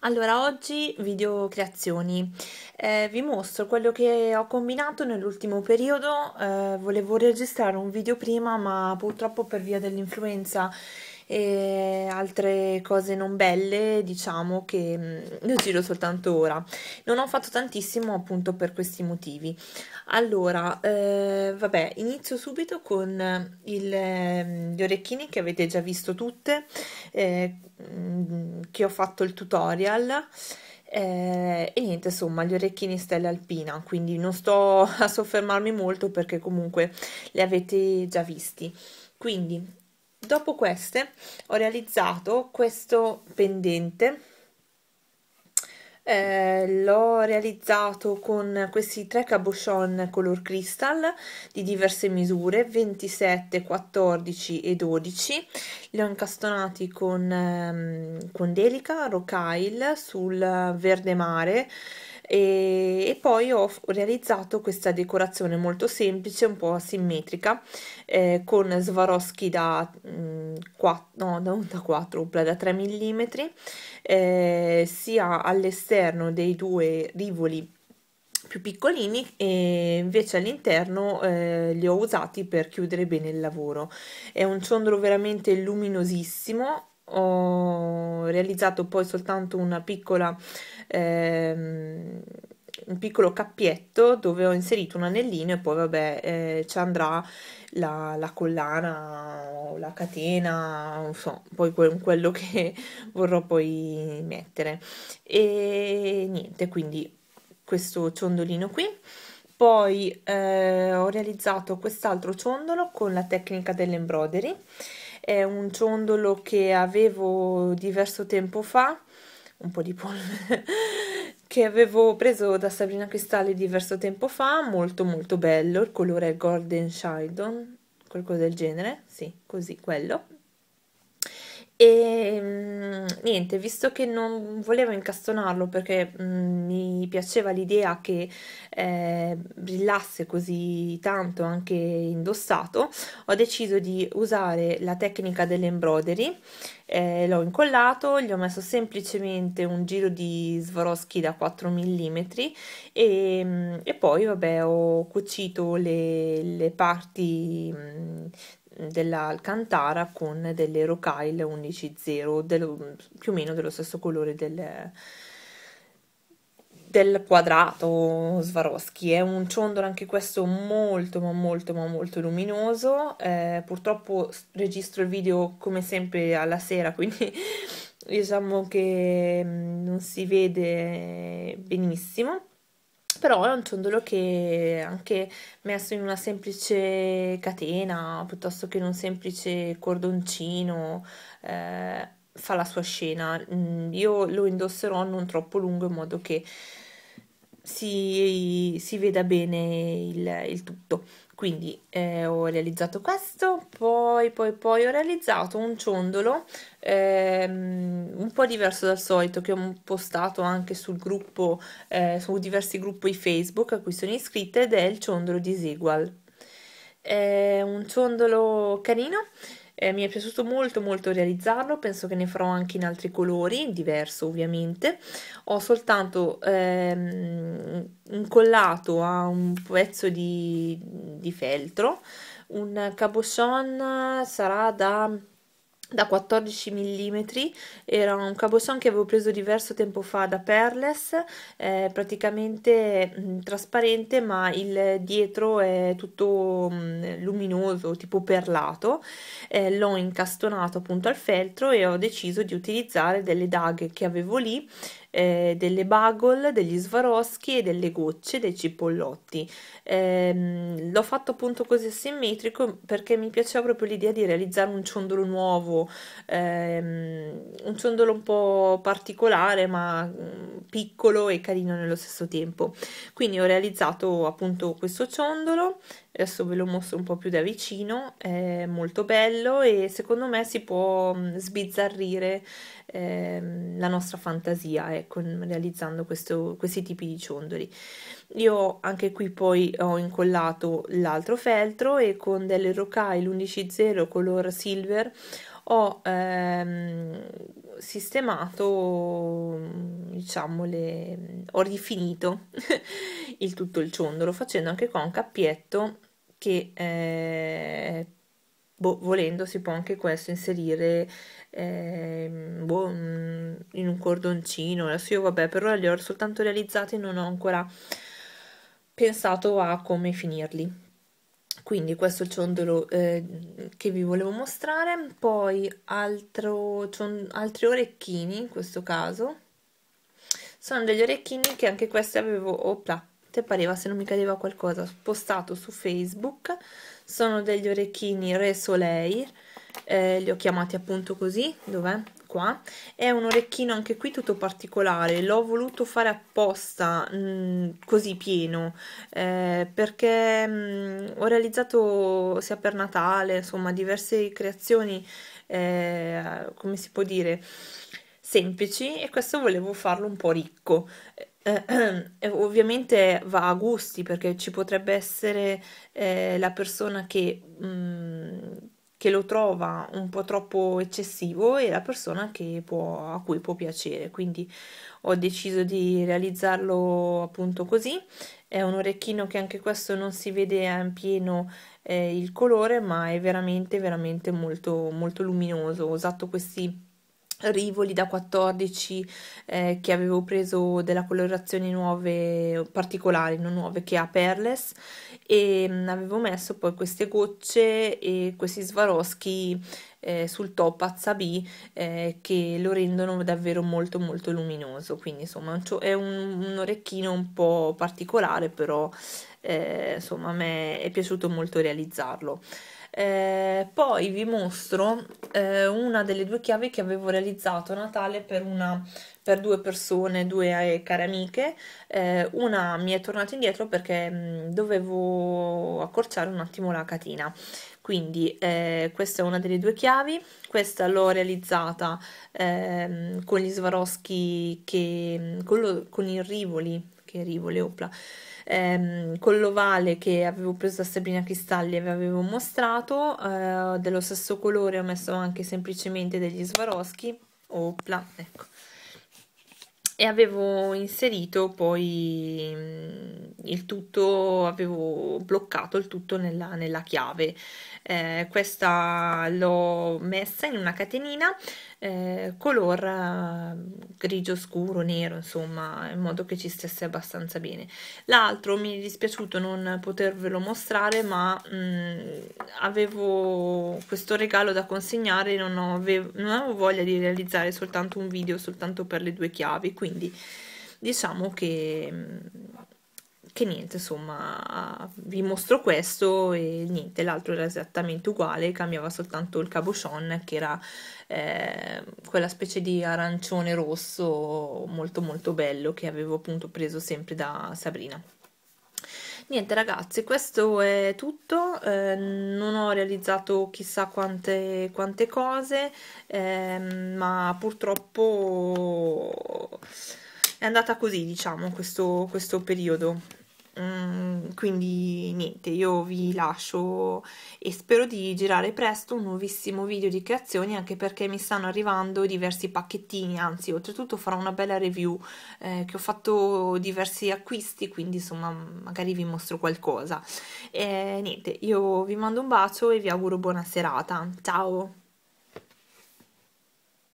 Allora oggi video creazioni. Eh, vi mostro quello che ho combinato nell'ultimo periodo, eh, volevo registrare un video prima ma purtroppo per via dell'influenza e altre cose non belle diciamo che mm, lo giro soltanto ora. Non ho fatto tantissimo appunto per questi motivi. Allora, eh, vabbè, inizio subito con il, mm, gli orecchini che avete già visto tutte, eh, mm, che ho fatto il tutorial. Eh, e niente, insomma, gli orecchini stella alpina, quindi non sto a soffermarmi molto perché comunque li avete già visti. Quindi dopo queste ho realizzato questo pendente eh, l'ho realizzato con questi tre cabochon color crystal di diverse misure 27 14 e 12 li ho incastonati con, ehm, con delica rocaille sul verde mare e, e poi ho realizzato questa decorazione molto semplice un po' asimmetrica eh, con Swarovski da, mh, mm, 4, no, da, da 4 da 3 mm eh, sia all'esterno dei due rivoli più piccolini e invece all'interno eh, li ho usati per chiudere bene il lavoro è un ciondolo veramente luminosissimo ho realizzato poi soltanto una piccola, ehm, un piccolo cappietto dove ho inserito un anellino e poi vabbè eh, ci andrà la, la collana o la catena, non so, poi quello che vorrò poi mettere. E niente, quindi questo ciondolino qui. Poi eh, ho realizzato quest'altro ciondolo con la tecnica dell'embroidery è un ciondolo che avevo diverso tempo fa, un po' di polvere, che avevo preso da Sabrina Cristalli diverso tempo fa, molto molto bello, il colore è Golden Shidon, qualcosa del genere, sì, così, quello. E mm, niente, visto che non volevo incastonarlo perché mh, mm, mi piaceva l'idea che eh, brillasse così tanto anche indossato, ho deciso di usare la tecnica dell'embroidery. Eh, l'ho incollato, gli ho messo semplicemente un giro di Swarovski da 4 mm e, e poi vabbè ho cucito le, le parti mm, dell'Alcantara con delle Rocaille 11.0 dello, più o meno dello stesso colore del, del quadrato Swarovski è un ciondolo anche questo molto ma molto ma molto luminoso eh, purtroppo registro il video come sempre alla sera quindi diciamo che mm, non si vede eh, benissimo però è un ciondolo che anche messo in una semplice catena piuttosto che in un semplice cordoncino eh, fa la sua scena mm, io lo indosserò non troppo lungo in modo che si, si veda bene il, il tutto quindi eh, ho realizzato questo, poi, poi, poi ho realizzato un ciondolo ehm, un po' diverso dal solito che ho postato anche sul gruppo, eh, su diversi gruppi Facebook a cui sono iscritta ed è il ciondolo disegual. È un ciondolo carino eh, mi è piaciuto molto molto realizzarlo, penso che ne farò anche in altri colori, diverso ovviamente. Ho soltanto ehm, incollato a un pezzo di, di feltro un cabochon sarà da da 14 mm era un cabochon che avevo preso diverso tempo fa da Perles eh, praticamente mh, mm, trasparente ma il dietro è tutto mh, mm, luminoso tipo perlato eh, l'ho incastonato appunto al feltro e ho deciso di utilizzare delle daghe che avevo lì eh, delle bagel, degli svaroschi e delle gocce dei cipollotti. Eh, l'ho fatto appunto così simmetrico perché mi piaceva proprio l'idea di realizzare un ciondolo nuovo, ehm, un ciondolo un po' particolare ma mm, piccolo e carino nello stesso tempo. Quindi ho realizzato appunto questo ciondolo adesso ve lo mostro un po' più da vicino, è molto bello e secondo me si può mm, sbizzarrire eh, la nostra fantasia ecco, realizzando questo, questi tipi di ciondoli. Io anche qui poi ho incollato l'altro feltro e con delle Rokai l'11.0 color silver ho ehm, sistemato, diciamo, le, ho rifinito il tutto il ciondolo facendo anche qua un cappietto che eh, boh, volendo si può anche questo inserire eh, boh, mm, in un cordoncino. Adesso io vabbè, per ora li ho soltanto realizzati e non ho ancora pensato a come finirli. Quindi questo è il ciondolo eh, che vi volevo mostrare, poi altro, cion, altri orecchini in questo caso, sono degli orecchini che anche questi avevo, opla, volte, pareva se non mi cadeva qualcosa, postato su Facebook, sono degli orecchini Re Soleil, eh, li ho chiamati appunto così, dov'è? Qua, è un orecchino anche qui tutto particolare, l'ho voluto fare apposta mh, mm, così pieno, eh, perché mh, mm, ho realizzato sia per Natale, insomma diverse creazioni, eh, come si può dire, semplici e questo volevo farlo un po' ricco eh, ovviamente va a gusti perché ci potrebbe essere eh, la persona che, mh, mm, che, lo trova un po' troppo eccessivo e la persona può, a cui può piacere. Quindi ho deciso di realizzarlo appunto così. È un orecchino che anche questo non si vede in pieno eh, il colore, ma è veramente, veramente molto, molto luminoso. Ho usato questi Rivoli da 14 eh, che avevo preso della colorazione nuove particolari, non nuove che ha Perles e mh, mm, avevo messo poi queste gocce e questi Swarovski eh, sul top Azza B eh, che lo rendono davvero molto molto luminoso, quindi insomma è un, un orecchino un po' particolare però eh, insomma a me è piaciuto molto realizzarlo eh, poi vi mostro eh, una delle due chiavi che avevo realizzato a Natale per, una, per due persone, due eh, care amiche eh, una mi è tornata indietro perché mh, dovevo accorciare un attimo la catina quindi eh, questa è una delle due chiavi questa l'ho realizzata ehm, con gli Swarovski che, con, lo, con i rivoli che arrivo, Leopla, ehm, con l'ovale che avevo preso da Sabrina Cristalli e vi avevo mostrato, eh, dello stesso colore ho messo anche semplicemente degli Swarovski, opla, ecco. E avevo inserito poi mm, il tutto, avevo bloccato il tutto nella, nella chiave. Eh, questa l'ho messa in una catenina eh, color eh, grigio scuro, nero, insomma, in modo che ci stesse abbastanza bene. L'altro mi è dispiaciuto non potervelo mostrare, ma mh, mm, avevo questo regalo da consegnare e non, avevo, non avevo voglia di realizzare soltanto un video soltanto per le due chiavi, quindi diciamo che... Mh, mm, che niente, insomma, vi mostro questo e niente, l'altro era esattamente uguale, cambiava soltanto il cabochon che era eh, quella specie di arancione rosso molto molto bello che avevo appunto preso sempre da Sabrina. Niente ragazzi, questo è tutto, eh, non ho realizzato chissà quante, quante cose, eh, ma purtroppo è andata così diciamo questo, questo periodo Mm, quindi niente, io vi lascio e spero di girare presto un nuovissimo video di creazioni anche perché mi stanno arrivando diversi pacchettini, anzi oltretutto farò una bella review eh, che ho fatto diversi acquisti, quindi insomma magari vi mostro qualcosa. E, niente, io vi mando un bacio e vi auguro buona serata. Ciao!